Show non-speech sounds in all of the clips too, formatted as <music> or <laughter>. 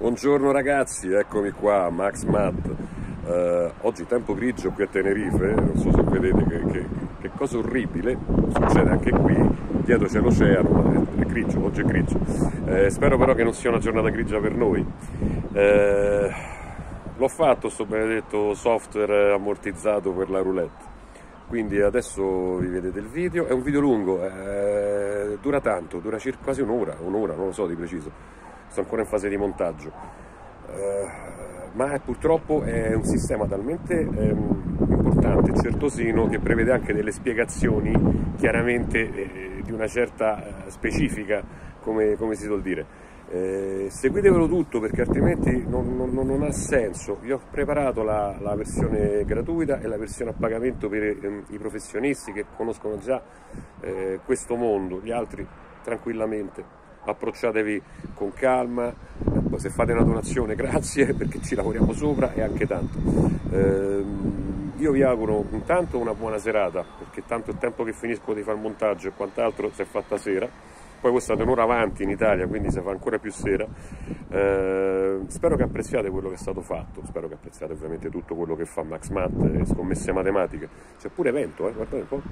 Buongiorno ragazzi, eccomi qua, Max Matt. Eh, oggi tempo grigio qui a Tenerife, non so se vedete che, che, che cosa orribile succede anche qui, dietro c'è l'oceano, è, è grigio, oggi è grigio. Eh, spero però che non sia una giornata grigia per noi. Eh, l'ho fatto sto benedetto software ammortizzato per la roulette, quindi adesso vi vedete il video, è un video lungo, eh, dura tanto, dura circa quasi un'ora, un'ora, non lo so di preciso sono ancora in fase di montaggio. Uh, ma è, purtroppo è un sistema talmente um, importante, certosino, che prevede anche delle spiegazioni chiaramente eh, di una certa eh, specifica, come, come si suol dire. Eh, seguitevelo tutto perché altrimenti non, non, non, ha senso. Io ho preparato la, la, versione gratuita e la versione a pagamento per eh, i professionisti che conoscono già eh, questo mondo, gli altri tranquillamente approcciatevi con calma, se fate una donazione grazie <laughs> perché ci lavoriamo sopra e anche tanto. Eh, io vi auguro intanto una buona serata perché tanto il tempo che finisco di fare il montaggio e quant'altro si è fatta sera, poi voi state un'ora avanti in Italia quindi si fa ancora più sera. Eh, spero che apprezziate quello che è stato fatto, spero che apprezziate ovviamente tutto quello che fa Max Matt, scommesse matematiche, c'è pure evento, eh, guardate un po'.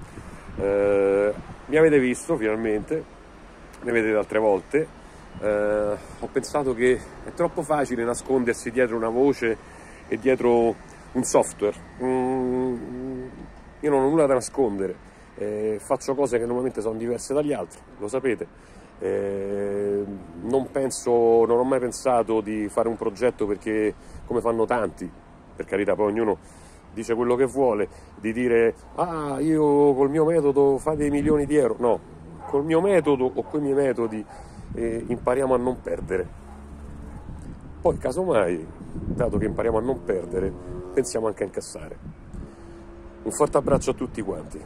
Ehm, mi avete visto finalmente, ne vedete altre volte, eh, ho pensato che è troppo facile nascondersi dietro una voce e dietro un software. Mm, io non ho nulla da nascondere, eh, faccio cose che normalmente sono diverse dagli altri, lo sapete. Eh, non, penso, non ho mai pensato di fare un progetto perché, come fanno tanti, per carità, poi ognuno dice quello che vuole, di dire ah io col mio metodo fate dei milioni di euro. No, col mio metodo o con i miei metodi eh, impariamo a non perdere. Poi casomai, dato che impariamo a non perdere, pensiamo anche a incassare. Un forte abbraccio a tutti quanti.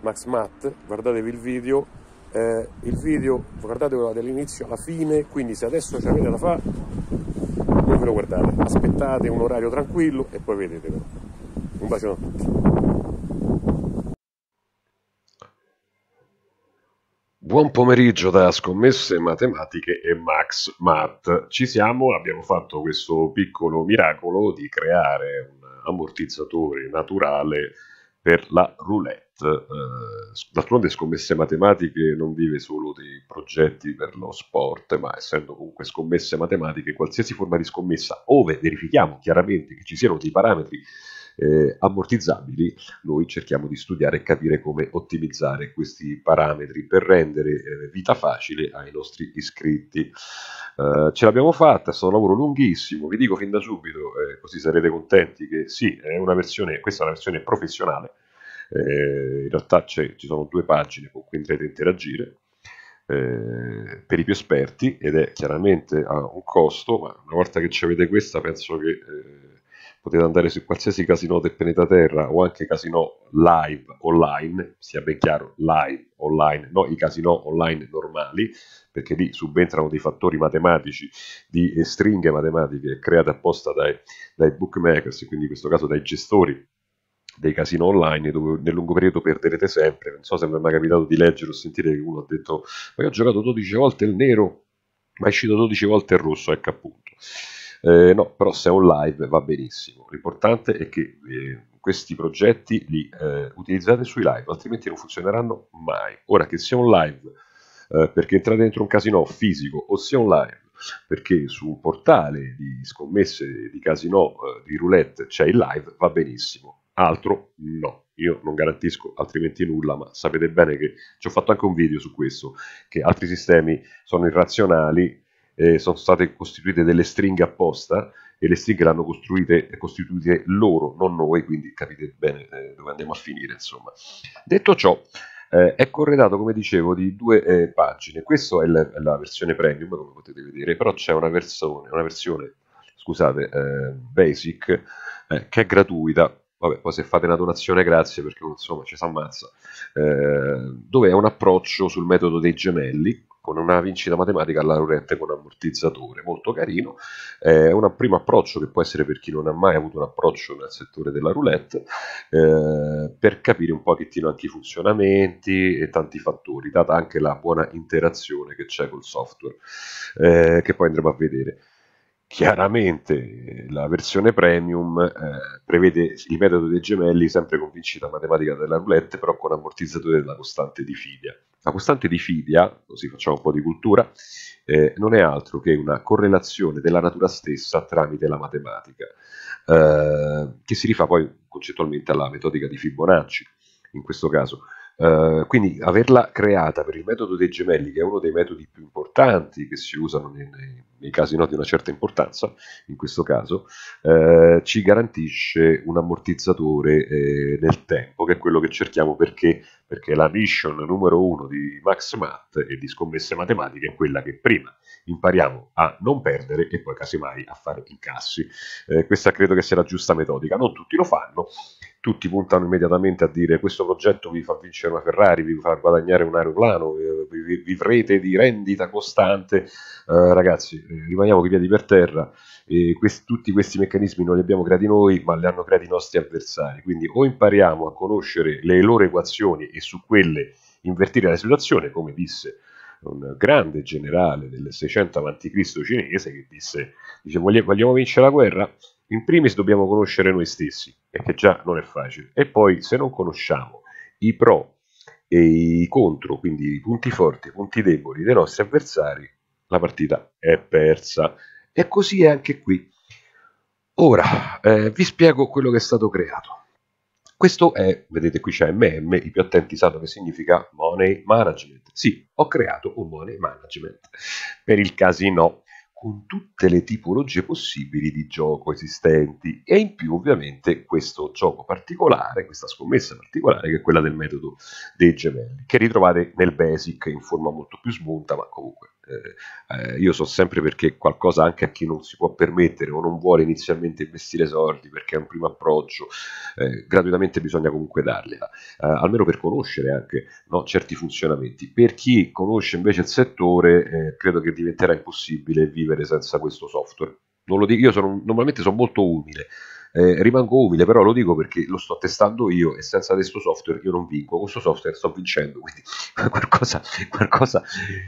Max Matt, guardatevi il video, eh, il video guardatelo dall'inizio alla fine, quindi se adesso ci avete da fare, non ve lo guardate, aspettate un orario tranquillo e poi vedetelo. Un bacione a tutti. Buon pomeriggio da scommesse matematiche e Max Mart. Ci siamo, abbiamo fatto questo piccolo miracolo di creare un ammortizzatore naturale per la roulette. Eh, d'altronde scommesse matematiche non vive solo dei progetti per lo sport, ma essendo comunque scommesse matematiche, qualsiasi forma di scommessa, ove verifichiamo chiaramente che ci siano dei parametri eh, ammortizzabili, noi cerchiamo di studiare e capire come ottimizzare questi parametri per rendere eh, vita facile ai nostri iscritti. Uh, ce l'abbiamo fatta, è stato un lavoro lunghissimo, vi dico fin da subito, eh, così sarete contenti che sì, è una versione, questa è una versione professionale, eh, in realtà ci sono due pagine con cui andrete a interagire, eh, per i più esperti ed è chiaramente a un costo, ma una volta che ci avete questa penso che eh, potete andare su qualsiasi casino del pianeta Terra o anche casino live online, sia ben chiaro live online, no i casino online normali, perché lì subentrano dei fattori matematici, di eh, stringhe matematiche create apposta dai, dai bookmakers, quindi in questo caso dai gestori dei casino online dove nel lungo periodo perderete sempre. Non so se mi è mai capitato di leggere o sentire che uno ha detto ma io ho giocato 12 volte il nero, ma è uscito 12 volte il rosso, ecco appunto. Eh, no, però se è un live va benissimo. L'importante è che eh, questi progetti li eh, utilizzate sui live, altrimenti non funzioneranno mai. Ora che sia un live eh, perché entrate dentro un casino fisico o sia un live perché su un portale di scommesse di casino eh, di roulette c'è il live, va benissimo. Altro no io non garantisco altrimenti nulla, ma sapete bene che ci ho fatto anche un video su questo, che altri sistemi sono irrazionali eh, sono state costituite delle stringhe apposta e le stringhe l'hanno costituite loro, non noi, quindi capite bene eh, dove andiamo a finire. Insomma. Detto ciò, eh, è corredato, come dicevo, di due eh, pagine. Questa è la, la, versione premium, come potete vedere, però c'è una, una, versione scusate, eh, basic eh, che è gratuita vabbè, poi se fate una donazione grazie perché insomma ci si ammazza, eh, dove è un approccio sul metodo dei gemelli con una vincita matematica alla roulette con ammortizzatore, molto carino, è eh, un primo approccio che può essere per chi non ha mai avuto un approccio nel settore della roulette, eh, per capire un pochettino anche i funzionamenti e tanti fattori, data anche la buona interazione che c'è col software, eh, che poi andremo a vedere chiaramente la versione premium eh, prevede il metodo dei gemelli sempre con vincita matematica della roulette però con ammortizzatore della costante di Fidia la costante di Fidia, così facciamo un po' di cultura eh, non è altro che una correlazione della natura stessa tramite la matematica eh, che si rifà poi concettualmente alla metodica di Fibonacci in questo caso eh, quindi averla creata per il metodo dei gemelli, che è uno dei metodi più importanti che si usano nei, nei, nei casi no, di una certa importanza, in questo caso, uh, ci garantisce un ammortizzatore eh, nel tempo, che è quello che cerchiamo perché, perché la mission numero uno di Max Math e di scommesse matematiche è quella che prima impariamo a non perdere e poi casomai a fare incassi. Eh, questa credo che sia la giusta metodica, non tutti lo fanno, tutti puntano immediatamente a dire questo progetto vi fa vincere una Ferrari, vi fa guadagnare un aeroplano, eh, vivrete di rendita costante. Eh, ragazzi, eh, rimaniamo con piedi per terra. Questi, tutti questi meccanismi non li abbiamo creati noi, ma li hanno creati i nostri avversari. Quindi o impariamo a conoscere le loro equazioni e su quelle invertire la situazione, come disse un grande generale del 600 a.C. cinese che disse, dice vogliamo vincere la guerra? In primis dobbiamo conoscere noi stessi, e che già non è facile, e poi se non conosciamo i pro e i contro, quindi i punti forti e i punti deboli dei nostri avversari, la partita è persa. E così è anche qui. Ora, eh, vi spiego quello che è stato creato. Questo è, vedete qui c'è MM, i più attenti sanno che significa Money Management. Sì, ho creato un Money Management per il casino con tutte le tipologie possibili di gioco esistenti e in più ovviamente questo gioco particolare, questa scommessa particolare che è quella del metodo dei gemelli che ritrovate nel basic in forma molto più smunta ma comunque eh, eh io so sempre perché qualcosa anche a chi non si può permettere o non vuole inizialmente investire soldi perché è un primo approccio eh, gratuitamente bisogna comunque dargliela eh, almeno per conoscere anche no, certi funzionamenti per chi conosce invece il settore eh, credo che diventerà impossibile vivere vivere senza questo software. Non lo dico, io sono, normalmente sono molto umile, eh, rimango umile, però lo dico perché lo sto testando io e senza questo software io non vinco, questo software sto vincendo, quindi <laughs> qualcosa, qualcosa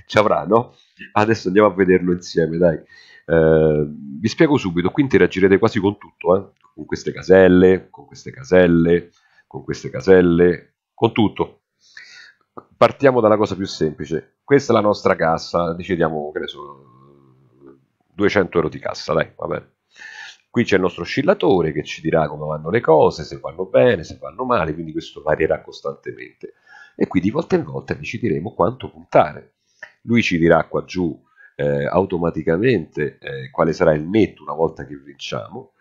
ci avrà, no? Adesso andiamo a vederlo insieme, dai. Eh, vi spiego subito, qui interagirete quasi con tutto, eh? con queste caselle, con queste caselle, con queste caselle, con tutto. Partiamo dalla cosa più semplice, questa è la nostra cassa, decidiamo, che ne so, 200 euro di cassa, dai, va bene. Qui c'è il nostro oscillatore che ci dirà come vanno le cose, se vanno bene, se vanno male, quindi questo varierà costantemente. E qui di volta in volta decideremo quanto puntare. Lui ci dirà qua giù eh, automaticamente eh, quale sarà il netto una volta che vinciamo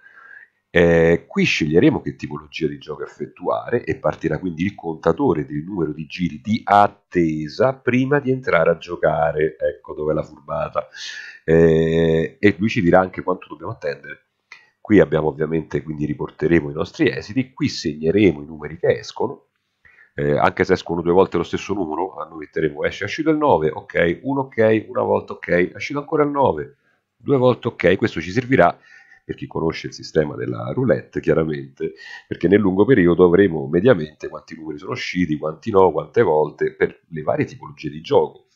eh, qui sceglieremo che tipologia di gioco effettuare e partirà quindi il contatore del numero di giri di attesa prima di entrare a giocare. Ecco dove la furbata. Eh, e lui ci dirà anche quanto dobbiamo attendere. Qui abbiamo ovviamente, quindi riporteremo i nostri esiti, qui segneremo i numeri che escono, eh, anche se escono due volte lo stesso numero, noi metteremo esce, è uscito il 9, ok, un ok, una volta ok, è uscito ancora il 9, due volte ok, questo ci servirà per chi conosce il sistema della roulette chiaramente, perché nel lungo periodo avremo mediamente quanti numeri sono usciti, quanti no, quante volte, per le varie tipologie di gioco.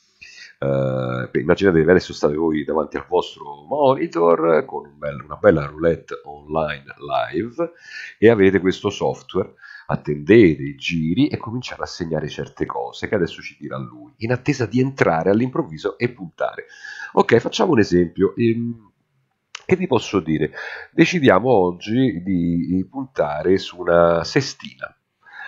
Uh, eh, immaginatevi adesso state voi davanti al vostro monitor con un bel, una bella roulette online live e avete questo software attendete i giri e cominciate a segnare certe cose che adesso ci dirà lui in attesa di entrare all'improvviso e puntare ok facciamo un esempio ehm, che vi posso dire? Decidiamo oggi di puntare su una sestina.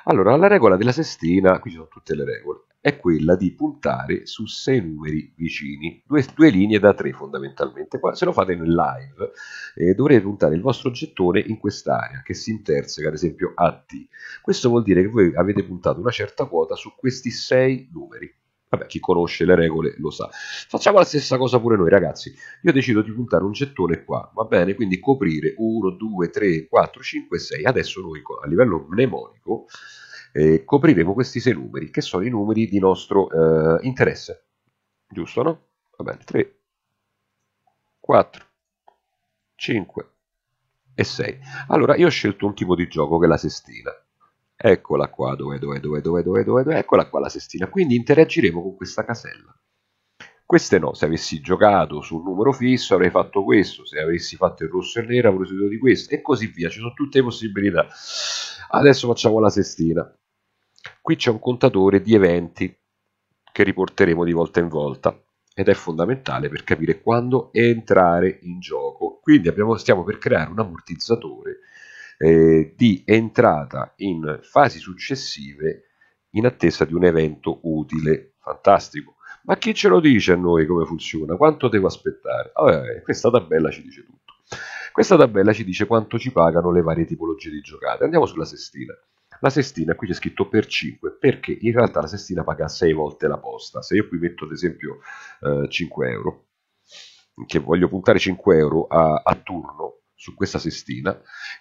Allora, la regola della sestina, qui ci sono tutte le regole, è quella di puntare su sei numeri vicini, due, due linee da tre fondamentalmente. Se lo fate nel live eh, dovrete puntare il vostro gettone in quest'area che si interseca ad esempio a D. Questo vuol dire che voi avete puntato una certa quota su questi sei numeri. Vabbè, chi conosce le regole lo sa. Facciamo la stessa cosa pure noi, ragazzi. Io decido di puntare un gettone qua, va bene? Quindi coprire 1, 2, 3, 4, 5, 6. Adesso noi a livello mnemonico eh, copriremo questi sei numeri, che sono i numeri di nostro eh, interesse. Giusto, no? Va bene, 3, 4, 5 e 6. Allora, io ho scelto un tipo di gioco che è la sestina. Eccola qua, dove, dove, dove, dove, dove, dove, eccola qua la sestina. Quindi interagiremo con questa casella. Queste no, se avessi giocato sul numero fisso avrei fatto questo, se avessi fatto il rosso e il nero avrei usato di questo, e così via. Ci sono tutte le possibilità. Adesso facciamo la sestina. Qui c'è un contatore di eventi che riporteremo di volta in volta ed è fondamentale per capire quando entrare in gioco. Quindi abbiamo, stiamo per creare un ammortizzatore eh, di entrata in fasi successive in attesa di un evento utile, fantastico. Ma chi ce lo dice a noi come funziona? Quanto devo aspettare? Vabbè, ah, eh, questa tabella ci dice tutto. Questa tabella ci dice quanto ci pagano le varie tipologie di giocate. Andiamo sulla sestina. La sestina, qui c'è scritto per 5, perché in realtà la sestina paga 6 volte la posta. Se io qui metto ad esempio eh, 5 euro, che voglio puntare 5 euro a, a turno, su questa sestina,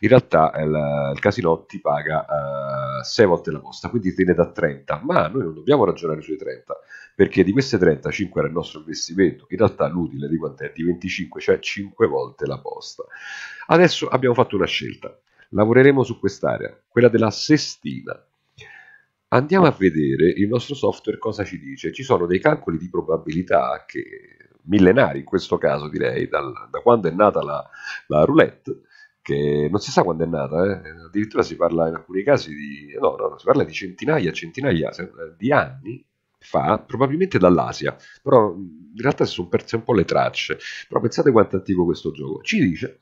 in realtà il, il casino ti paga uh, eh, 6 volte la posta, quindi te ne dà 30, ma noi non dobbiamo ragionare sui 30, perché di queste 30, 5 era il nostro investimento, in realtà l'utile di quant'è? Di 25, cioè 5 volte la posta. Adesso abbiamo fatto una scelta, lavoreremo su quest'area, quella della sestina, andiamo a vedere il nostro software cosa ci dice. Ci sono dei calcoli di probabilità che millenari in questo caso direi, dal, da quando è nata la, la, roulette, che non si sa quando è nata, eh? addirittura si parla in alcuni casi di, no, no, si parla di centinaia, centinaia eh, di anni fa, probabilmente dall'Asia, però in realtà si sono perse un po' le tracce, però pensate quanto è antico questo gioco, ci dice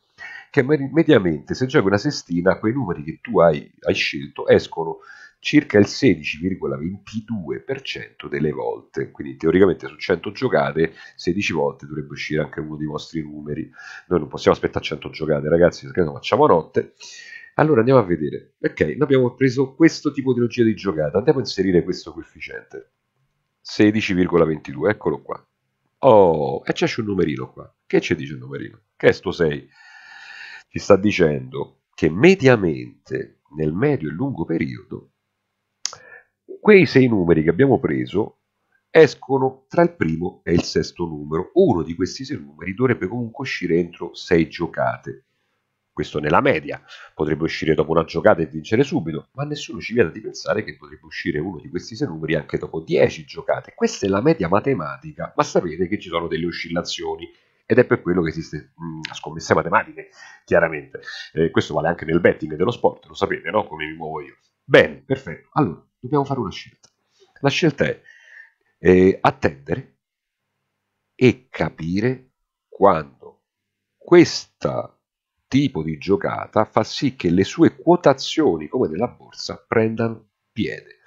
che mediamente se giochi una sestina quei numeri che tu hai, hai scelto escono circa il 16,22% delle volte, quindi teoricamente su 100 giocate 16 volte dovrebbe uscire anche uno dei vostri numeri, noi non possiamo aspettare 100 giocate ragazzi perché non facciamo notte, allora andiamo a vedere, ok, noi abbiamo preso questo tipo di logica di giocata, andiamo a inserire questo coefficiente, 16,22, eccolo qua, Oh, e c'è un numerino qua. Che ci dice il numerino? Che è sto 6? Ci sta dicendo che mediamente, nel medio e lungo periodo, quei sei numeri che abbiamo preso escono tra il primo e il sesto numero. Uno di questi sei numeri dovrebbe comunque uscire entro sei giocate. Questo nella media. Potrebbe uscire dopo una giocata e vincere subito, ma nessuno ci viene di pensare che potrebbe uscire uno di questi sei numeri anche dopo dieci giocate. Questa è la media matematica, ma sapete che ci sono delle oscillazioni ed è per quello che esiste mh, mm, scommesse matematiche, chiaramente. Eh, questo vale anche nel betting dello sport, lo sapete, no? Come mi muovo io. Bene, perfetto. Allora, dobbiamo fare una scelta. La scelta è eh, attendere e capire quando questo tipo di giocata fa sì che le sue quotazioni, come della borsa, prendano piede.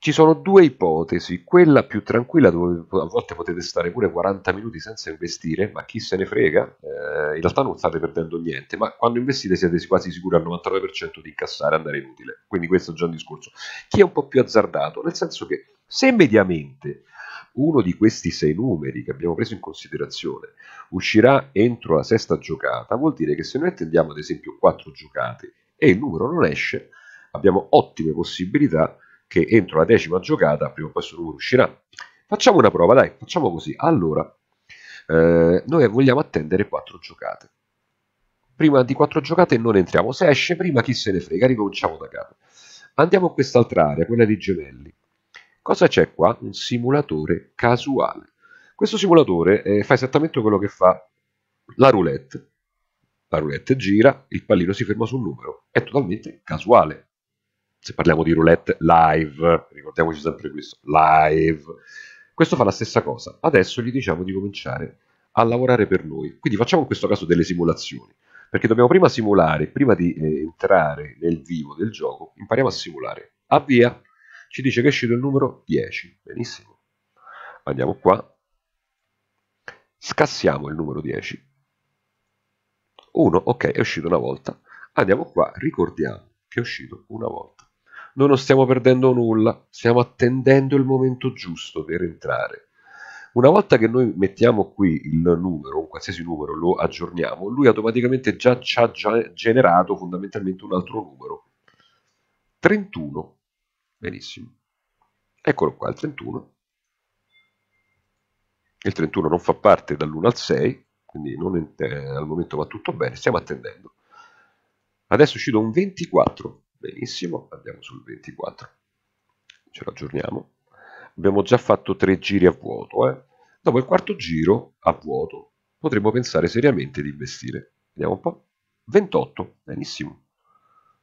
Ci sono due ipotesi, quella più tranquilla dove a volte potete stare pure 40 minuti senza investire, ma chi se ne frega, eh, in realtà non state perdendo niente, ma quando investite siete quasi sicuri al 99% di incassare, andare inutile, quindi questo è già un discorso. Chi è un po' più azzardato, nel senso che se mediamente uno di questi sei numeri che abbiamo preso in considerazione uscirà entro la sesta giocata, vuol dire che se noi attendiamo ad esempio quattro giocate e il numero non esce, abbiamo ottime possibilità di che entro la decima giocata prima o poi questo numero uscirà. Facciamo una prova, dai, facciamo così. Allora, eh, noi vogliamo attendere quattro giocate. Prima di quattro giocate non entriamo. Se esce prima, chi se ne frega, ricominciamo da capo. Andiamo a quest'altra area, quella di gemelli. Cosa c'è qua? Un simulatore casuale. Questo simulatore eh, fa esattamente quello che fa la roulette. La roulette gira, il pallino si ferma sul numero. È totalmente casuale se parliamo di roulette live, ricordiamoci sempre questo, live, questo fa la stessa cosa. Adesso gli diciamo di cominciare a lavorare per noi. Quindi facciamo in questo caso delle simulazioni, perché dobbiamo prima simulare, prima di eh, entrare nel vivo del gioco, impariamo a simulare. Avvia, ci dice che è uscito il numero 10, benissimo. Andiamo qua, scassiamo il numero 10. 1, ok, è uscito una volta. Andiamo qua, ricordiamo che è uscito una volta. Noi non stiamo perdendo nulla, stiamo attendendo il momento giusto per entrare. Una volta che noi mettiamo qui il numero, un qualsiasi numero, lo aggiorniamo, lui automaticamente già ci ha già generato fondamentalmente un altro numero. 31. Benissimo. Eccolo qua, il 31. Il 31 non fa parte dall'1 al 6, quindi eh, al momento va tutto bene, stiamo attendendo. Adesso ci do un 24. Benissimo, andiamo sul 24. Ce l'aggiorniamo. Abbiamo già fatto tre giri a vuoto. Eh? Dopo il quarto giro a vuoto potremmo pensare seriamente di investire. Vediamo un po'. 28, benissimo.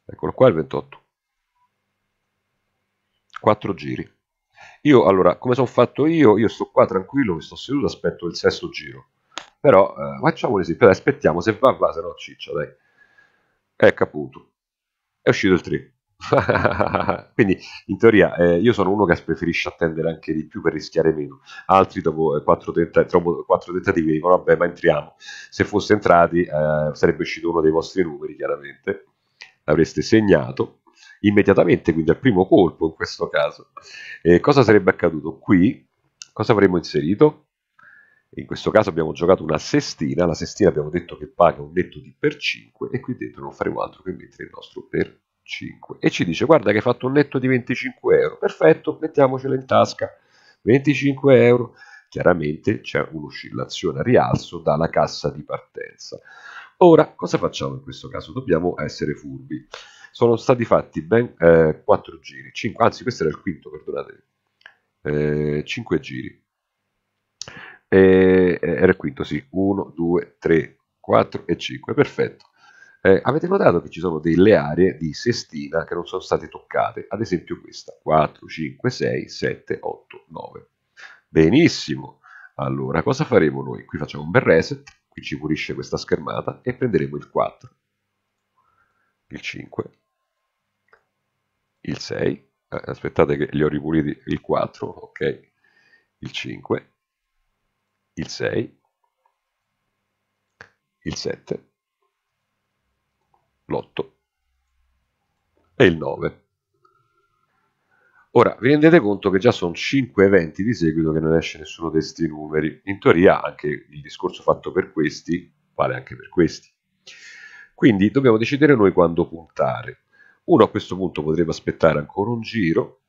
Eccolo qua il 28. 4 giri. Io allora, come sono fatto io, io sto qua tranquillo, mi sto seduto, aspetto il sesto giro. Però eh, facciamo un esempio, aspettiamo, se va va, se no ciccia, dai. Ecco appunto, è uscito il 3. <laughs> Quindi in teoria eh, io sono uno che preferisce attendere anche di più per rischiare meno. Altri dopo 4, eh, tenta- tentativi dicono vabbè ma entriamo. Se fosse entrati eh, sarebbe uscito uno dei vostri numeri chiaramente, l'avreste segnato immediatamente, quindi al primo colpo in questo caso. Eh, cosa sarebbe accaduto? Qui cosa avremmo inserito? in questo caso abbiamo giocato una sestina, la sestina abbiamo detto che paga un netto di per 5 e qui dentro non faremo altro che mettere il nostro per 5 e ci dice guarda che hai fatto un netto di 25 euro, perfetto, mettiamocelo in tasca, 25 euro, chiaramente c'è un'oscillazione a rialzo dalla cassa di partenza. Ora, cosa facciamo in questo caso? Dobbiamo essere furbi. Sono stati fatti ben eh, 4 giri, 5, anzi questo era il quinto, perdonatemi, eh, 5 giri e eh, il quinto, sì, 1, 2, 3, 4 e 5, perfetto. Eh, avete notato che ci sono delle aree di sestina che non sono state toccate, ad esempio questa, 4, 5, 6, 7, 8, 9. Benissimo, allora cosa faremo noi? Qui facciamo un bel reset, qui ci pulisce questa schermata e prenderemo il 4, il 5, il 6, eh, aspettate che li ho ripuliti, il 4, ok, il 5, il 6, il 7, l'8 e il 9. Ora, vi rendete conto che già sono 5 eventi di seguito che non esce nessuno di questi numeri. In teoria anche il discorso fatto per questi vale anche per questi. Quindi dobbiamo decidere noi quando puntare. Uno a questo punto potrebbe aspettare ancora un giro,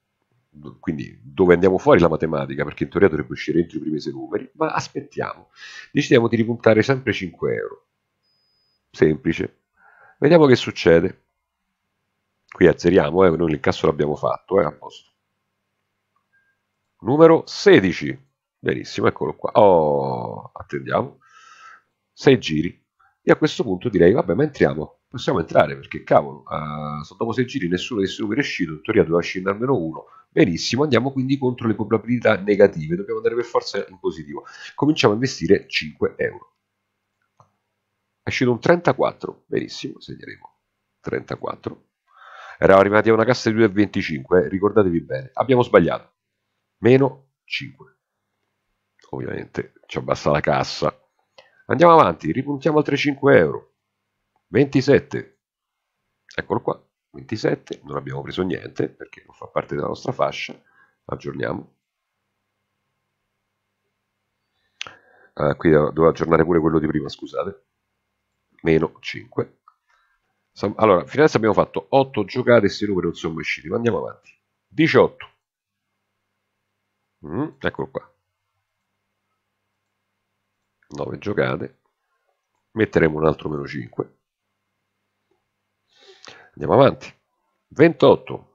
quindi dove andiamo fuori la matematica, perché in teoria dovrebbe uscire entro i primi sei numeri, ma aspettiamo, decidiamo di ripuntare sempre 5 euro. Semplice. Vediamo che succede. Qui azzeriamo, eh, noi l'incasso l'abbiamo fatto, eh, a posto. Numero 16. Benissimo, eccolo qua. Oh, attendiamo. 6 giri. E a questo punto direi, vabbè, ma entriamo. Possiamo entrare perché, cavolo, uh, dopo 6 giri nessuno di questi numeri è uscito, in teoria doveva scendere almeno uno, Benissimo, andiamo quindi contro le probabilità negative, dobbiamo andare per forza in positivo. Cominciamo a investire 5 euro. È uscito un 34, benissimo, segneremo 34. Eravamo arrivati a una cassa di 2,25, eh? ricordatevi bene. Abbiamo sbagliato, meno 5. Ovviamente ci abbassa la cassa. Andiamo avanti, ripuntiamo altre 5 euro. 27, eccolo qua, 27, non abbiamo preso niente perché non fa parte della nostra fascia, aggiorniamo. Uh, qui devo aggiornare pure quello di prima, scusate, meno 5. Allora, fino adesso abbiamo fatto 8 giocate e questi numeri non sono usciti, ma andiamo avanti. 18. Mm, eccolo qua. 9 giocate. Metteremo un altro meno 5. Andiamo avanti. 28.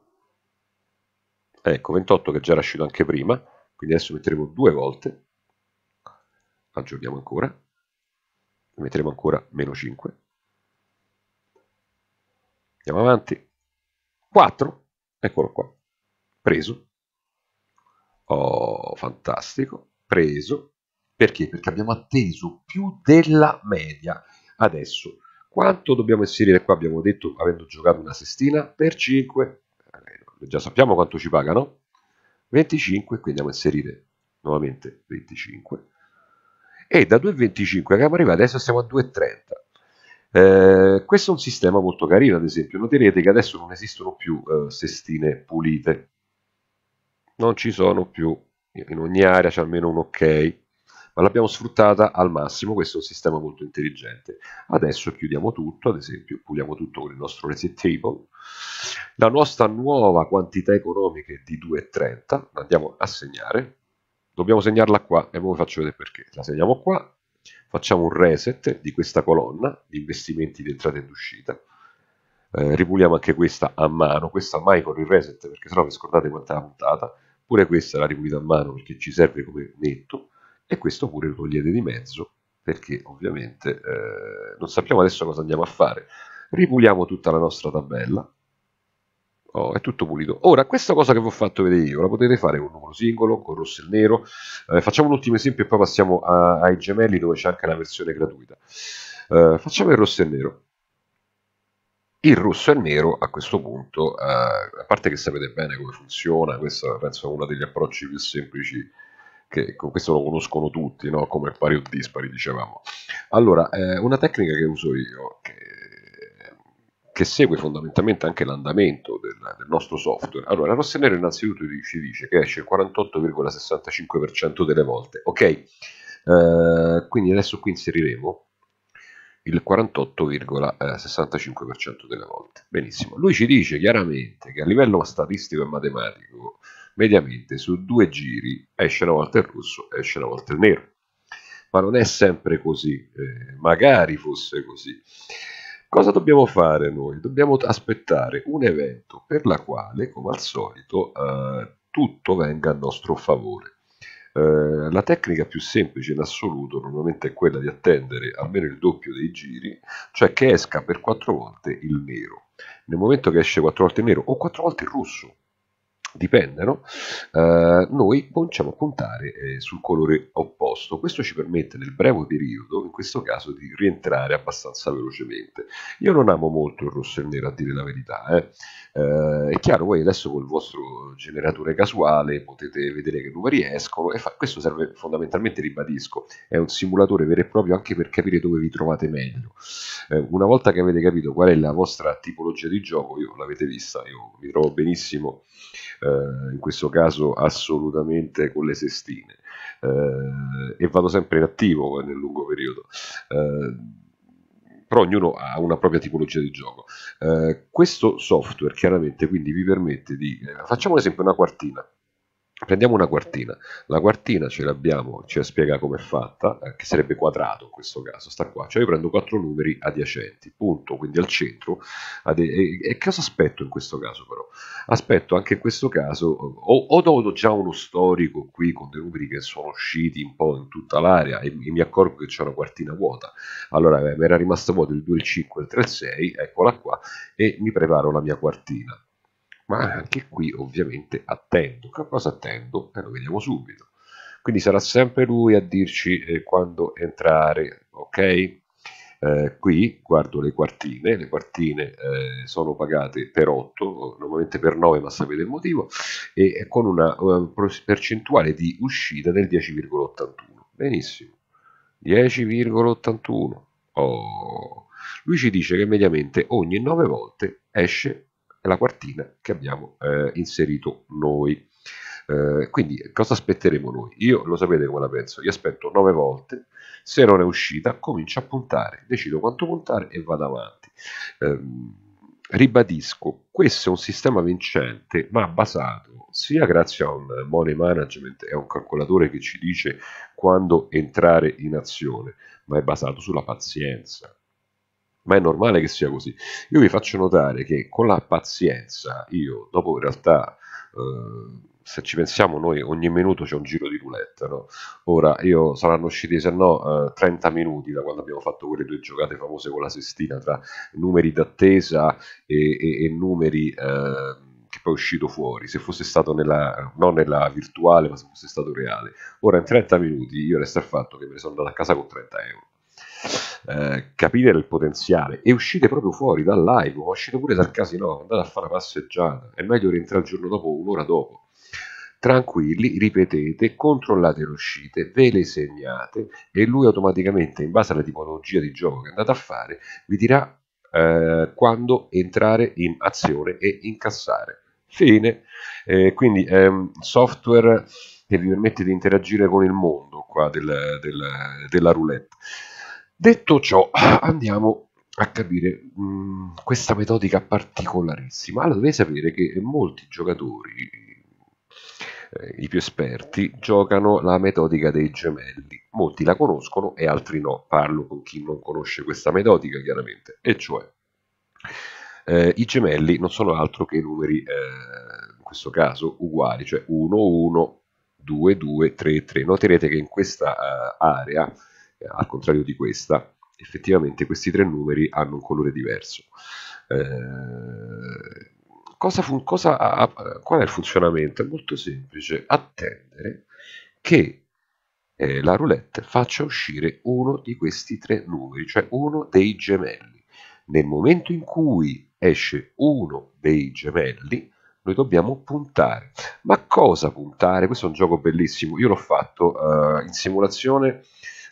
Ecco, 28 che già era uscito anche prima, quindi adesso metteremo due volte. Aggiorniamo ancora. Metteremo ancora meno 5. Andiamo avanti. 4. Eccolo qua. Preso. Oh, fantastico. Preso. Perché? Perché abbiamo atteso più della media. Adesso quanto dobbiamo inserire qua? Abbiamo detto, avendo giocato una sestina, per 5, eh, già sappiamo quanto ci pagano, 25, quindi andiamo a inserire nuovamente 25, e da 2,25 siamo arrivati, adesso siamo a 2,30. Eh, questo è un sistema molto carino, ad esempio, noterete che adesso non esistono più eh, sestine pulite, non ci sono più, in ogni area c'è almeno un ok, ma l'abbiamo sfruttata al massimo, questo è un sistema molto intelligente. Adesso chiudiamo tutto, ad esempio puliamo tutto con il nostro reset table, la nostra nuova quantità economica è di 2,30, andiamo a segnare, dobbiamo segnarla qua e poi vi faccio vedere perché, la segniamo qua, facciamo un reset di questa colonna di investimenti di entrata ed uscita, eh, ripuliamo anche questa a mano, questa mai con il reset perché sennò vi scordate quanta è la puntata, pure questa la ripulita a mano perché ci serve come netto, e questo pure lo togliete di mezzo perché ovviamente eh, non sappiamo adesso cosa andiamo a fare. Ripuliamo tutta la nostra tabella. Oh, è tutto pulito. Ora, questa cosa che vi ho fatto vedere io, la potete fare con un numero singolo, con rosso e nero. Eh, facciamo un ultimo esempio e poi passiamo a, ai gemelli dove c'è anche la versione gratuita. Eh, facciamo il rosso e il nero. Il rosso e il nero a questo punto, eh, a parte che sapete bene come funziona, questo penso è uno degli approcci più semplici che questo lo conoscono tutti, no? come pari o dispari, dicevamo. Allora, eh, una tecnica che uso io, che, che segue fondamentalmente anche l'andamento del, del, nostro software. Allora, la rossa nera innanzitutto ci dice che esce il 48,65% delle volte, ok? Eh, quindi adesso qui inseriremo il 48,65% delle volte. Benissimo. Lui ci dice chiaramente che a livello statistico e matematico mediamente su due giri esce una volta il rosso, esce una volta il nero. Ma non è sempre così, eh, magari fosse così. Cosa dobbiamo fare noi? Dobbiamo aspettare un evento per la quale, come al solito, eh, tutto venga a nostro favore. Eh, la tecnica più semplice in assoluto normalmente è quella di attendere almeno il doppio dei giri, cioè che esca per quattro volte il nero. Nel momento che esce quattro volte il nero o quattro volte il rosso, dipende, no? eh, noi cominciamo a puntare eh, sul colore opposto. Questo ci permette nel breve periodo, in questo caso, di rientrare abbastanza velocemente. Io non amo molto il rosso e il nero, a dire la verità. Eh. eh è chiaro, voi adesso con il vostro generatore casuale potete vedere che numeri escono e fa... questo serve fondamentalmente, ribadisco, è un simulatore vero e proprio anche per capire dove vi trovate meglio. Eh, una volta che avete capito qual è la vostra tipologia di gioco, io l'avete vista, io mi trovo benissimo eh, in questo caso assolutamente con le sestine eh, e vado sempre in attivo eh, nel lungo periodo eh, però ognuno ha una propria tipologia di gioco. Eh, questo software chiaramente quindi vi permette di, eh, facciamo un esempio, una quartina, Prendiamo una quartina, la quartina ce l'abbiamo, ci spiega come è fatta, eh, che sarebbe quadrato in questo caso, sta qua, cioè io prendo quattro numeri adiacenti, punto, quindi al centro, e, cosa aspetto in questo caso però? Aspetto anche in questo caso, ho o già uno storico qui con dei numeri che sono usciti un po' in tutta l'area e, e, mi accorgo che c'è una quartina vuota, allora eh, mi era rimasto vuoto il 2, il 5, il 3, il 6, eccola qua, e mi preparo la mia quartina ma anche qui ovviamente attendo. Che cosa attendo? Eh, lo vediamo subito. Quindi sarà sempre lui a dirci eh, quando entrare, ok? Eh, qui guardo le quartine, le quartine eh, sono pagate per 8, normalmente per 9 ma sapete il motivo, e con una, una percentuale di uscita del 10,81. Benissimo, 10,81. Oh. Lui ci dice che mediamente ogni 9 volte esce è la quartina che abbiamo eh, inserito noi. Eh, quindi cosa aspetteremo noi? Io lo sapete come la penso, io aspetto 9 volte, se non è uscita comincio a puntare, decido quanto puntare e vado avanti. Eh, ribadisco, questo è un sistema vincente ma basato sia grazie a un money management e a un calcolatore che ci dice quando entrare in azione, ma è basato sulla pazienza, ma è normale che sia così. Io vi faccio notare che con la pazienza, io dopo in realtà... Eh, se ci pensiamo noi ogni minuto c'è un giro di roulette no? ora io saranno usciti se no eh, 30 minuti da quando abbiamo fatto quelle due giocate famose con la Sestina tra numeri d'attesa e, e, e numeri eh, che poi è uscito fuori se fosse stato nella, non nella virtuale ma se fosse stato reale ora in 30 minuti io resto al fatto che me ne sono andato a casa con 30 euro eh, capire il potenziale e uscite proprio fuori dal live, uscite pure dal casino, andate a fare una passeggiata, è meglio rientrare il giorno dopo, un'ora dopo. Tranquilli, ripetete, controllate le uscite, ve le segnate e lui automaticamente, in base alla tipologia di gioco che andate a fare, vi dirà eh, quando entrare in azione e incassare. Fine. Eh, quindi ehm, software che vi permette di interagire con il mondo qua del, del, della roulette. Detto ciò, <clears throat> andiamo a capire mh, mm, questa metodica particolarissima. Allora, dovete sapere che molti giocatori, eh, i più esperti, giocano la metodica dei gemelli. Molti la conoscono e altri no. Parlo con chi non conosce questa metodica, chiaramente. E cioè, eh, i gemelli non sono altro che numeri, eh, in questo caso, uguali, cioè 1, 1, 2, 2, 3, 3. Noterete che in questa eh, area eh, al contrario di questa, effettivamente questi tre numeri hanno un colore diverso. Eh, cosa fun- cosa ha, qual è il funzionamento? È molto semplice, attendere che eh, la roulette faccia uscire uno di questi tre numeri, cioè uno dei gemelli. Nel momento in cui esce uno dei gemelli, noi dobbiamo puntare. Ma cosa puntare? Questo è un gioco bellissimo, io l'ho fatto uh, in simulazione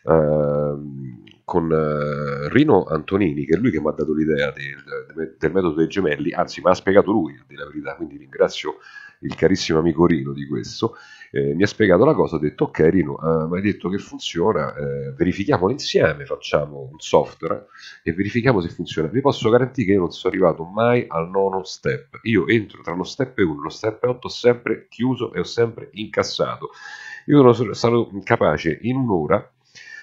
Ehm, con eh, Rino Antonini, che è lui che mi ha dato l'idea del, del, metodo dei gemelli, anzi mi ha spiegato lui, a la verità, quindi ringrazio il carissimo amico Rino di questo, eh, mi ha spiegato la cosa, ho detto ok Rino, ah, mi hai detto che funziona, eh, verifichiamolo insieme, facciamo un software e verifichiamo se funziona. Vi posso garantire che io non sono arrivato mai al nono step, io entro tra lo step 1 e lo step 8 sempre chiuso e ho sempre incassato. Io sono stato capace in un'ora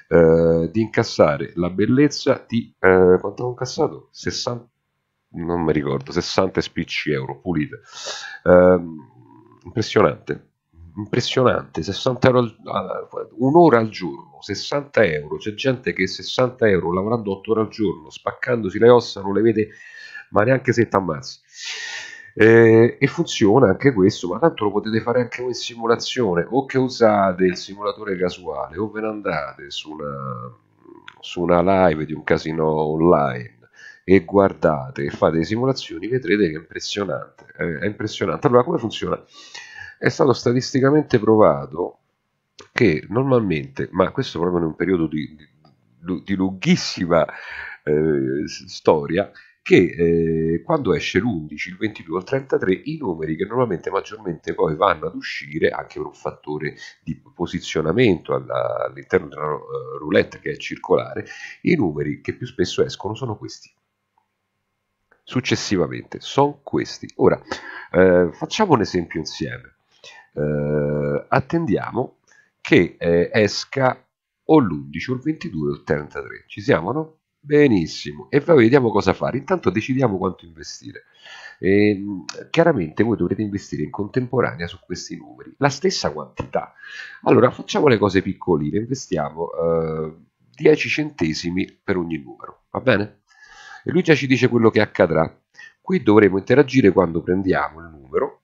eh, di incassare la bellezza di eh, quanto ho incassato? 60 non mi ricordo 60 spicci euro pulite eh, impressionante impressionante 60 euro al, un'ora al giorno 60 euro c'è gente che 60 euro lavorando 8 ore al giorno spaccandosi le ossa non le vede ma neanche se ti ammazzi eh, e funziona anche questo ma tanto lo potete fare anche voi in simulazione o che usate il simulatore casuale o ve ne andate su una, su una live di un casino online e guardate e fate simulazioni vedrete che è impressionante eh, è impressionante allora come funziona è stato statisticamente provato che normalmente ma questo proprio in un periodo di, di, di lunghissima eh, storia che eh, quando esce l'11, il 22 o il 33, i numeri che normalmente maggiormente poi vanno ad uscire, anche per un fattore di posizionamento alla, all'interno della uh, roulette che è circolare, i numeri che più spesso escono sono questi successivamente sono questi ora eh, facciamo un esempio insieme eh, attendiamo che eh, esca o l'11 o il 22 o il 33 ci siamo no? Benissimo, e poi vediamo cosa fare. Intanto decidiamo quanto investire. E, ehm, chiaramente voi dovrete investire in contemporanea su questi numeri la stessa quantità. Allora facciamo le cose piccoline, investiamo eh, 10 centesimi per ogni numero, va bene? E lui già ci dice quello che accadrà. Qui dovremo interagire quando prendiamo il numero,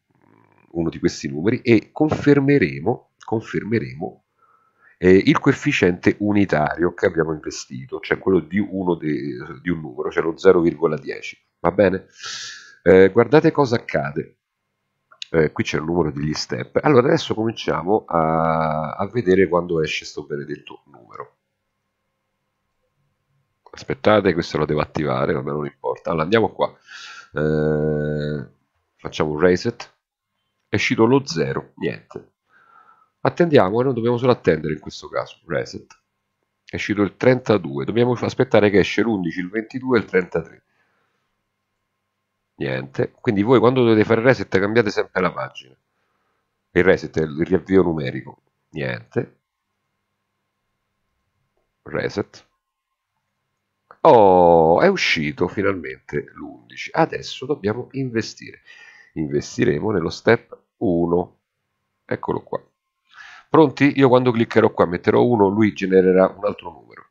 uno di questi numeri, e confermeremo, confermeremo eh, il coefficiente unitario che abbiamo investito, cioè quello di, de, di un numero, cioè lo 0,10. Va bene? Eh, guardate cosa accade. Eh, qui c'è il numero degli step. Allora adesso cominciamo a, a vedere quando esce questo benedetto numero. Aspettate, questo lo devo attivare, vabbè non importa. Allora andiamo qua. Eh, facciamo un reset. È uscito lo 0, niente attendiamo e eh, non dobbiamo solo attendere in questo caso reset è uscito il 32 dobbiamo aspettare che esce l'11 il 22 e il 33 niente quindi voi quando dovete fare reset cambiate sempre la pagina il reset è il riavvio numerico niente reset oh è uscito finalmente l'11 adesso dobbiamo investire investiremo nello step 1 eccolo qua Pronti? Io quando cliccherò qua metterò uno, lui genererà un altro numero.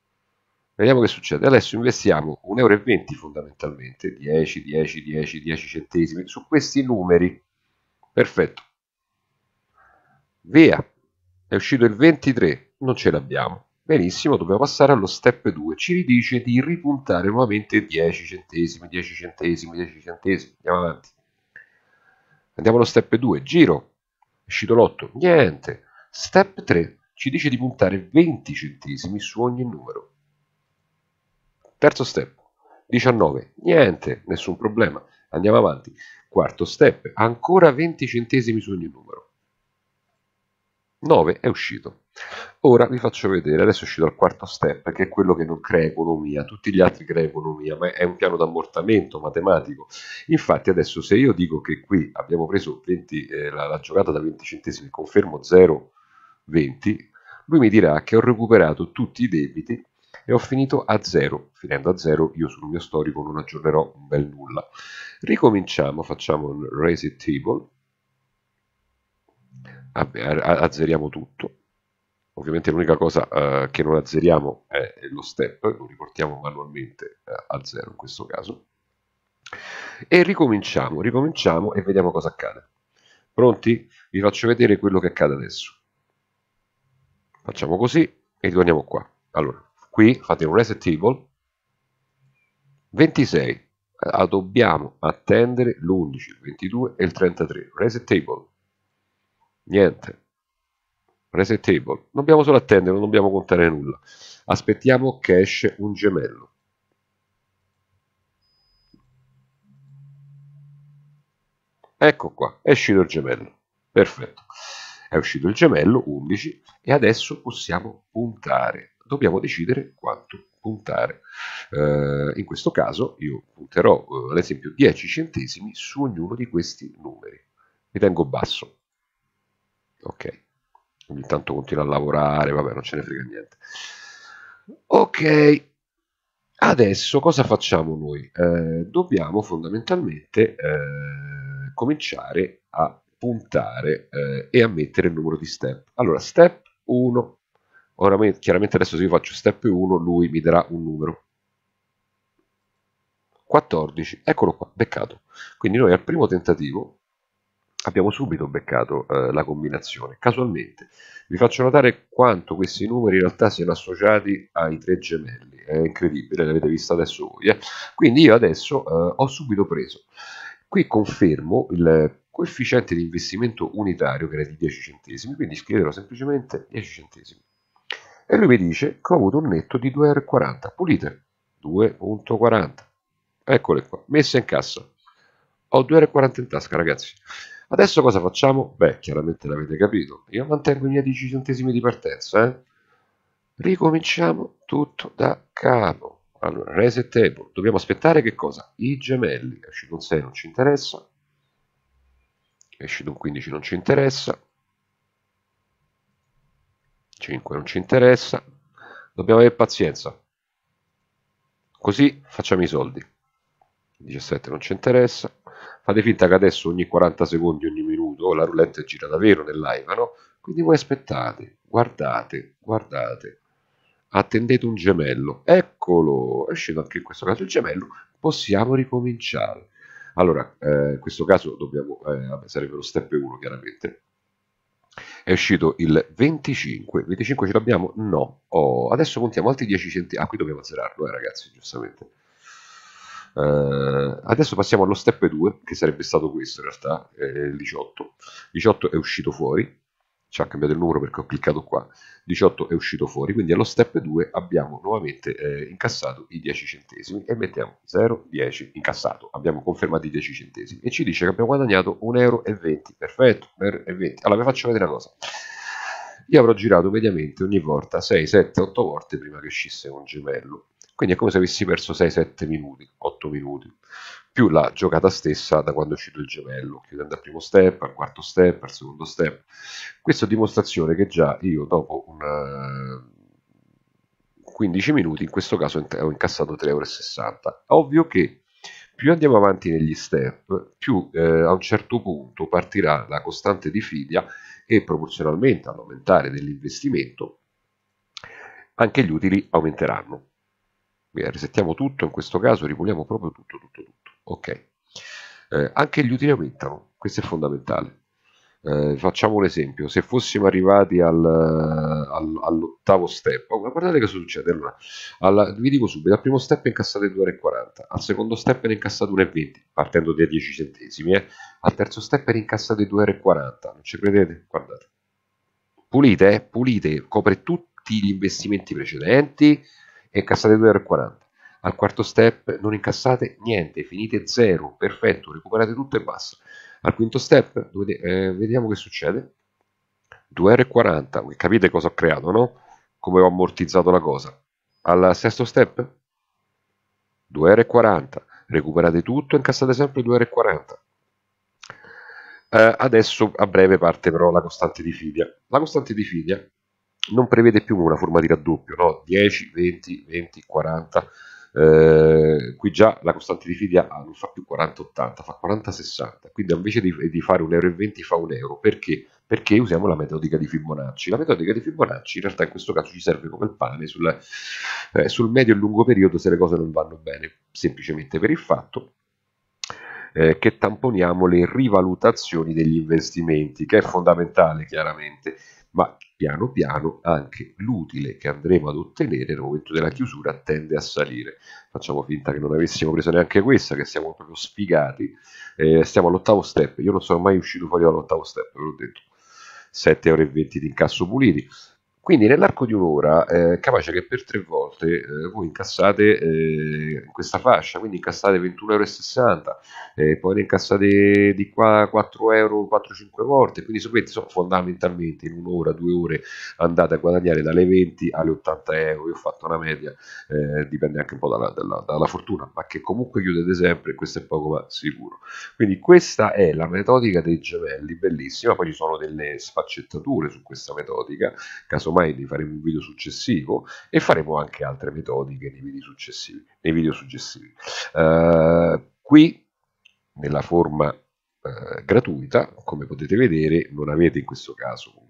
Vediamo che succede. Adesso investiamo 1,20 euro fondamentalmente, 10, 10, 10, 10 centesimi, su questi numeri. Perfetto. Via. È uscito il 23, non ce l'abbiamo. Benissimo, dobbiamo passare allo step 2. Ci ridice di ripuntare nuovamente 10 centesimi, 10 centesimi, 10 centesimi. Andiamo avanti. Andiamo allo step 2. Giro. È uscito l'8. Niente. Niente. Step 3 ci dice di puntare 20 centesimi su ogni numero. Terzo step, 19, niente, nessun problema, andiamo avanti. Quarto step, ancora 20 centesimi su ogni numero. 9 è uscito. Ora vi faccio vedere, adesso è uscito il quarto step, che è quello che non crea economia, tutti gli altri creano economia, ma è un piano d'ammortamento matematico. Infatti adesso se io dico che qui abbiamo preso 20, eh, la, la, giocata da 20 centesimi, confermo 0 20, lui mi dirà che ho recuperato tutti i debiti e ho finito a zero. Finendo a zero, io sul mio storico non aggiornerò un bel nulla. Ricominciamo, facciamo un reset table, azzeriamo tutto. Ovviamente l'unica cosa eh, che non azzeriamo è lo step, lo riportiamo manualmente eh, a zero in questo caso. E ricominciamo, ricominciamo e vediamo cosa accade. Pronti? Vi faccio vedere quello che accade adesso facciamo così e ritorniamo qua allora qui fate un reset table 26 allora, dobbiamo attendere l'11 il 22 e il 33 reset table niente reset table dobbiamo solo attendere non dobbiamo contare nulla aspettiamo che esce un gemello ecco qua è uscito il gemello perfetto è uscito il gemello 11 e adesso possiamo puntare, dobbiamo decidere quanto puntare. Eh, in questo caso io punterò eh, ad esempio 10 centesimi su ognuno di questi numeri, mi tengo basso, ok, ogni tanto continuo a lavorare, vabbè non ce ne frega niente. Ok, Adesso cosa facciamo noi? Eh, dobbiamo fondamentalmente eh, cominciare a puntare eh, e a mettere il numero di step. Allora, step 1, Ora, chiaramente adesso se io faccio step 1 lui mi darà un numero. 14, eccolo qua, beccato. Quindi noi al primo tentativo abbiamo subito beccato eh, la combinazione, casualmente. Vi faccio notare quanto questi numeri in realtà siano associati ai tre gemelli, è incredibile, l'avete visto adesso voi. Eh? Quindi io adesso eh, ho subito preso. Qui confermo il coefficiente di investimento unitario che era di 10 centesimi, quindi scriverò semplicemente 10 centesimi. E lui mi dice che ho avuto un netto di 2,40, pulite, 2,40. Eccole qua, messe in cassa. Ho 2,40 in tasca, ragazzi. Adesso cosa facciamo? Beh, chiaramente l'avete capito. Io mantengo i miei 10 centesimi di partenza, eh? Ricominciamo tutto da capo. Allora, reset table. Dobbiamo aspettare che cosa? I gemelli. Esci con 6 non ci interessa esce da un 15 non ci interessa 5 non ci interessa dobbiamo avere pazienza così facciamo i soldi 17 non ci interessa fate finta che adesso ogni 40 secondi ogni minuto oh, la roulette gira davvero nel live no? quindi voi aspettate guardate guardate attendete un gemello eccolo è uscito anche in questo caso il gemello possiamo ricominciare allora, eh, in questo caso dobbiamo, eh, sarebbe lo step 1 chiaramente. È uscito il 25, 25 ce l'abbiamo? No. Oh, adesso contiamo altri 10 centesimi. Ah, qui dobbiamo azzerarlo, eh, ragazzi, giustamente. Uh, adesso passiamo allo step 2, che sarebbe stato questo in realtà, eh, il 18. 18 è uscito fuori, ci ha cambiato il numero perché ho cliccato qua, 18 è uscito fuori, quindi allo step 2 abbiamo nuovamente eh, incassato i 10 centesimi e mettiamo 0, 10, incassato, abbiamo confermato i 10 centesimi e ci dice che abbiamo guadagnato 1,20 euro, perfetto, 1,20 euro. Allora vi faccio vedere una cosa, io avrò girato mediamente ogni volta 6, 7, 8 volte prima che uscisse un gemello, quindi è come se avessi perso 6, 7 minuti, 8 minuti, più la giocata stessa da quando è uscito il gemello, chiudendo al primo step, al quarto step, al secondo step. Questa dimostrazione che già io dopo una 15 eh, minuti, in questo caso ho incassato 3,60 euro. Ovvio che più andiamo avanti negli step, più eh, a un certo punto partirà la costante di fidia e proporzionalmente all'aumentare dell'investimento anche gli utili aumenteranno. Quindi eh, resettiamo tutto, in questo caso ripuliamo proprio tutto, tutto, tutto. Ok. Eh, anche gli utili aumentano, questo è fondamentale. Eh, facciamo un esempio, se fossimo arrivati al, eh, al, all'ottavo step, oh, guardate che succede, allora, alla, vi dico subito, al primo step incassate 2,40, al secondo step ne incassate 1,20, partendo da 10 centesimi, eh. al terzo step ne incassate 2,40, non ci credete? Guardate. Pulite, eh? pulite, copre tutti gli investimenti precedenti e incassate 2,40 al quarto step non incassate niente, finite 0, perfetto, recuperate tutto e basta. Al quinto step dovete, eh, vediamo che succede, 2R40, capite cosa ho creato, no? Come ho ammortizzato la cosa. Al sesto step, 2R40, recuperate tutto e incassate sempre 2R40. Eh, adesso a breve parte però la costante di Fidia. La costante di Fidia non prevede più una forma di raddoppio, no? 10, 20, 20, 40 eh, qui già la costante di Fidia ah, non fa più 40-80, fa 40-60, quindi invece di, di fare 1,20 euro fa 1 euro, perché? Perché usiamo la metodica di Fibonacci. La metodica di Fibonacci in realtà in questo caso ci serve come il pane sul, eh, sul medio e lungo periodo se le cose non vanno bene, semplicemente per il fatto eh, che tamponiamo le rivalutazioni degli investimenti, che è fondamentale chiaramente, ma piano piano anche l'utile che andremo ad ottenere nel momento della chiusura tende a salire. Facciamo finta che non avessimo preso neanche questa, che siamo proprio sfigati. Eh, stiamo all'ottavo step, io non sono mai uscito fuori dall'ottavo step, ve l'ho detto. 7,20 euro di incasso puliti quindi nell'arco di un'ora eh, capace che per tre volte eh, voi incassate eh, questa fascia, quindi incassate 21,60 euro, eh, poi ne incassate di qua 4 euro 4-5 volte, quindi sapete so, fondamentalmente in un'ora, due ore andate a guadagnare dalle 20 alle 80 euro, io ho fatto una media, eh, dipende anche un po' dalla, dalla, dalla, fortuna, ma che comunque chiudete sempre, questo è poco ma sicuro. Quindi questa è la metodica dei gemelli, bellissima, poi ci sono delle sfaccettature su questa metodica, caso casomai ne faremo un video successivo e faremo anche altre metodiche nei video successivi. Nei video successivi. Uh, eh, qui, nella forma uh, gratuita, come potete vedere, non avete in questo caso un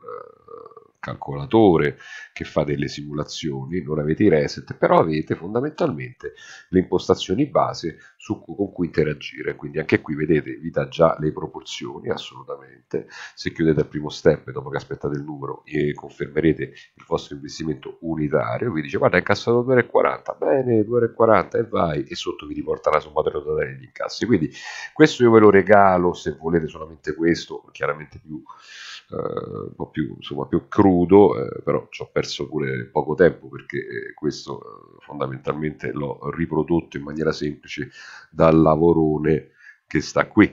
calcolatore che fa delle simulazioni, non avete i reset, però avete fondamentalmente le impostazioni base su, con cui interagire, quindi anche qui vedete vi dà già le proporzioni assolutamente, se chiudete al primo step dopo che aspettate il numero e confermerete il vostro investimento unitario, vi dice guarda è incassato 2,40, bene 2,40 e vai e sotto vi riporta la somma totale degli incassi, quindi questo io ve lo regalo se volete solamente questo, chiaramente più eh, un po' più, insomma, più crudo, eh, però ci ho perso pure poco tempo perché eh, questo fondamentalmente l'ho riprodotto in maniera semplice dal lavorone che sta qui.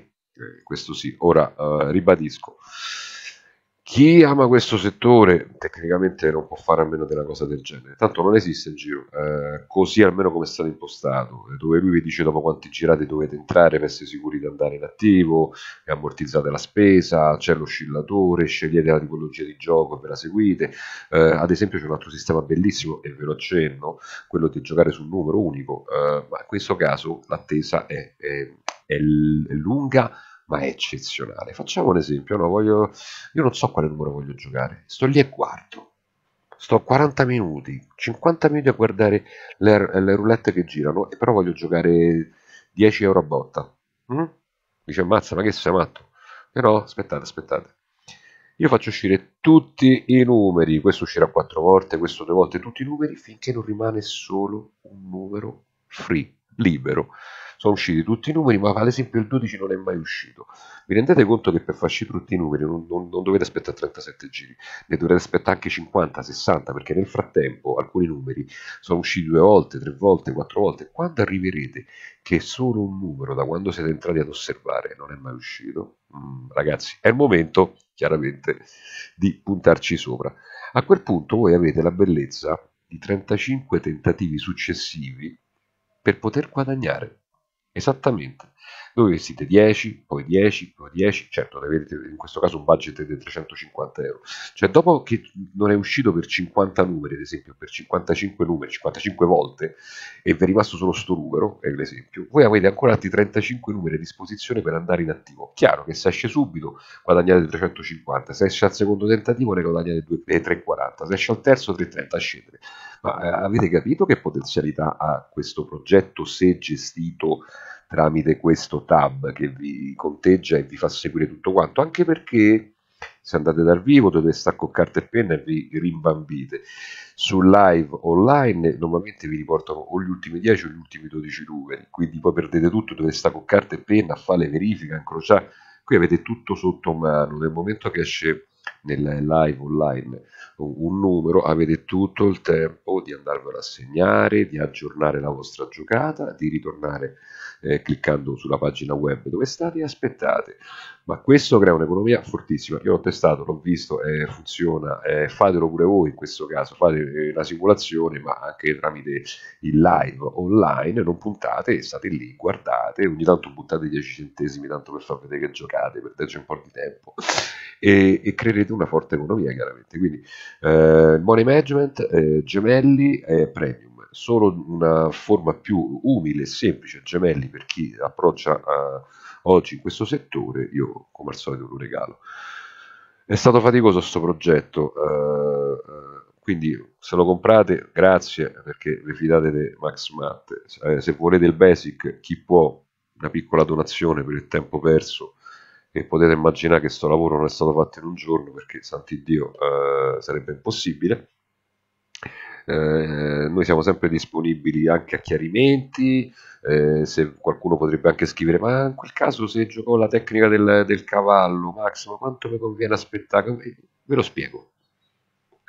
questo sì, ora ribadisco chi ama questo settore tecnicamente non può fare a meno di una cosa del genere tanto non esiste il giro eh, così almeno come è stato impostato eh, dove lui vi dice dopo quanti girate dovete entrare per essere sicuri di andare in attivo e ammortizzate la spesa c'è l'oscillatore scegliete la tipologia di gioco e ve la seguite eh, ad esempio c'è un altro sistema bellissimo e ve lo accenno quello di giocare sul numero unico eh, ma in questo caso l'attesa è, è, è lunga ma è eccezionale. Facciamo un esempio, no, voglio, io non so quale numero voglio giocare, sto lì e guardo, sto 40 minuti, 50 minuti a guardare le, le roulette che girano, e però voglio giocare 10 euro a botta. Mm? Dice, ammazza, ma che sei matto? Però, aspettate, aspettate. Io faccio uscire tutti i numeri, questo uscirà quattro volte, questo due volte, tutti i numeri, finché non rimane solo un numero free, libero sono usciti tutti i numeri, ma ad esempio il 12 non è mai uscito. Vi rendete conto che per farci tutti i numeri non, non, non, dovete aspettare 37 giri, ne dovrete aspettare anche 50, 60, perché nel frattempo alcuni numeri sono usciti due volte, tre volte, quattro volte. Quando arriverete che solo un numero da quando siete entrati ad osservare non è mai uscito, mm, ragazzi, è il momento chiaramente di puntarci sopra. A quel punto voi avete la bellezza di 35 tentativi successivi per poter guadagnare. Esattamente dove investite 10, poi 10, poi 10, certo avete in questo caso un budget di 350 euro, cioè dopo che non è uscito per 50 numeri ad esempio, per 55 numeri, 55 volte e vi è rimasto solo sto numero, è l'esempio, voi avete ancora altri 35 numeri a disposizione per andare in attivo, chiaro che se esce subito guadagnate 350, se esce al secondo tentativo ne guadagnate 340, eh, se esce al terzo 330 a scendere, ma eh, avete capito che potenzialità ha questo progetto se gestito tramite questo tab che vi conteggia e vi fa seguire tutto quanto, anche perché se andate dal vivo dovete stare con carta e penna e vi rimbambite. Su live online normalmente vi riportano o gli ultimi 10 o gli ultimi 12 numeri, quindi poi perdete tutto, dovete stare con carta e penna fare le verifiche, incrociare. Qui avete tutto sotto mano, nel momento che esce nel live online un numero avete tutto il tempo di andarvelo a segnare, di aggiornare la vostra giocata, di ritornare eh, cliccando sulla pagina web dove state e aspettate. Ma questo crea un'economia fortissima. Io l'ho testato, l'ho visto, eh, funziona. Eh, fatelo pure voi in questo caso, fate eh, la simulazione, ma anche tramite il live online. Non puntate, state lì, guardate. Ogni tanto buttate 10 centesimi, tanto per far vedere che giocate, per un po' di tempo. E, e creerete una forte economia, chiaramente. Quindi, eh, money management, eh, gemelli, e premium solo una forma più umile e semplice, gemelli per chi approccia eh, oggi in questo settore, io come al solito lo regalo. È stato faticoso questo progetto, eh, eh, quindi se lo comprate grazie perché vi fidate di Max Matte, eh, se volete il basic chi può una piccola donazione per il tempo perso e potete immaginare che questo lavoro non è stato fatto in un giorno perché santi Dio eh, sarebbe impossibile eh, noi siamo sempre disponibili anche a chiarimenti, eh, se qualcuno potrebbe anche scrivere ma in quel caso se giocò la tecnica del, del cavallo Max ma quanto mi conviene aspettare ve lo spiego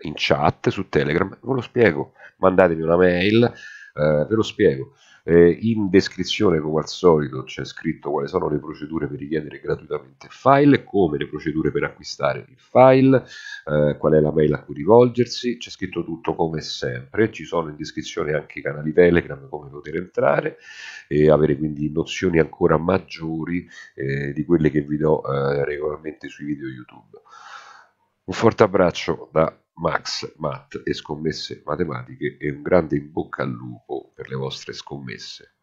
in chat su telegram ve lo spiego mandatemi una mail eh, ve lo spiego eh, in descrizione, come al solito, c'è scritto quali sono le procedure per richiedere gratuitamente il file, come le procedure per acquistare il file, eh, qual è la mail a cui rivolgersi, c'è scritto tutto come sempre, ci sono in descrizione anche i canali Telegram come poter entrare e avere quindi nozioni ancora maggiori eh, di quelle che vi do eh, regolarmente sui video YouTube. Un forte abbraccio da Max, Matt e scommesse matematiche e un grande in bocca al lupo per le vostre scommesse.